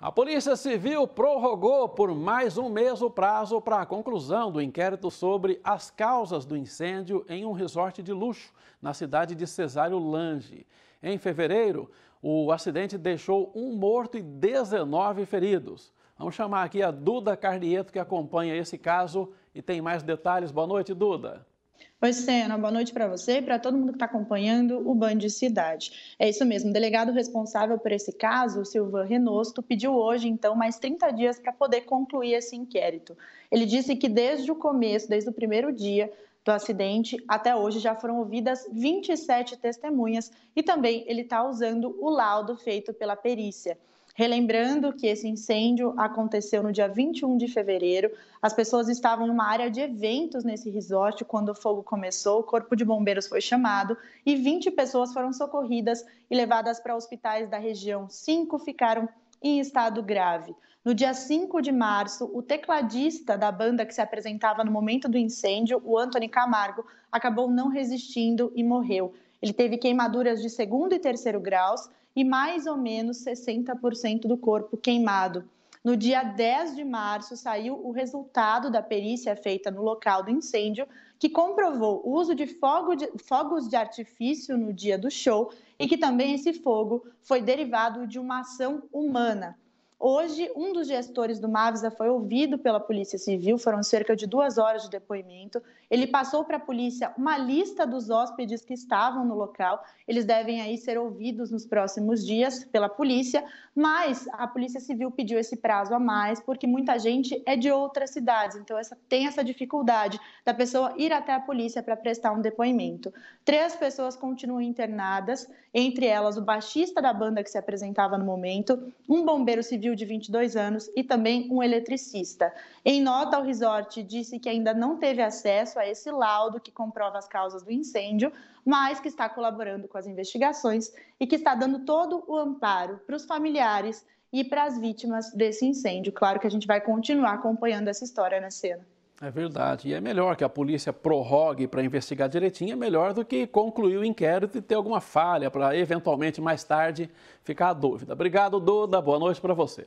A Polícia Civil prorrogou por mais um mês o prazo para a conclusão do inquérito sobre as causas do incêndio em um resort de luxo na cidade de Cesário Lange. Em fevereiro, o acidente deixou um morto e 19 feridos. Vamos chamar aqui a Duda Carnieto, que acompanha esse caso e tem mais detalhes. Boa noite, Duda. Oi, Sena, boa noite para você e para todo mundo que está acompanhando o Band Cidade. É isso mesmo, o delegado responsável por esse caso, Silvan Renosto, pediu hoje, então, mais 30 dias para poder concluir esse inquérito. Ele disse que desde o começo, desde o primeiro dia, do acidente. Até hoje já foram ouvidas 27 testemunhas e também ele está usando o laudo feito pela perícia. Relembrando que esse incêndio aconteceu no dia 21 de fevereiro. As pessoas estavam em uma área de eventos nesse resort quando o fogo começou. O corpo de bombeiros foi chamado e 20 pessoas foram socorridas e levadas para hospitais da região. Cinco ficaram em estado grave. No dia 5 de março, o tecladista da banda que se apresentava no momento do incêndio, o Anthony Camargo, acabou não resistindo e morreu. Ele teve queimaduras de segundo e terceiro graus e mais ou menos 60% do corpo queimado. No dia 10 de março, saiu o resultado da perícia feita no local do incêndio, que comprovou o uso de, fogo de fogos de artifício no dia do show e que também esse fogo foi derivado de uma ação humana. Hoje, um dos gestores do Mavisa foi ouvido pela Polícia Civil, foram cerca de duas horas de depoimento. Ele passou para a polícia uma lista dos hóspedes que estavam no local. Eles devem aí ser ouvidos nos próximos dias pela polícia, mas a Polícia Civil pediu esse prazo a mais porque muita gente é de outras cidades, então essa, tem essa dificuldade da pessoa ir até a polícia para prestar um depoimento. Três pessoas continuam internadas, entre elas o baixista da banda que se apresentava no momento, um bombeiro civil civil de 22 anos e também um eletricista. Em nota, o resort disse que ainda não teve acesso a esse laudo que comprova as causas do incêndio, mas que está colaborando com as investigações e que está dando todo o amparo para os familiares e para as vítimas desse incêndio. Claro que a gente vai continuar acompanhando essa história na né, cena. É verdade. E é melhor que a polícia prorrogue para investigar direitinho, é melhor do que concluir o inquérito e ter alguma falha para eventualmente mais tarde ficar a dúvida. Obrigado, Duda. Boa noite para você.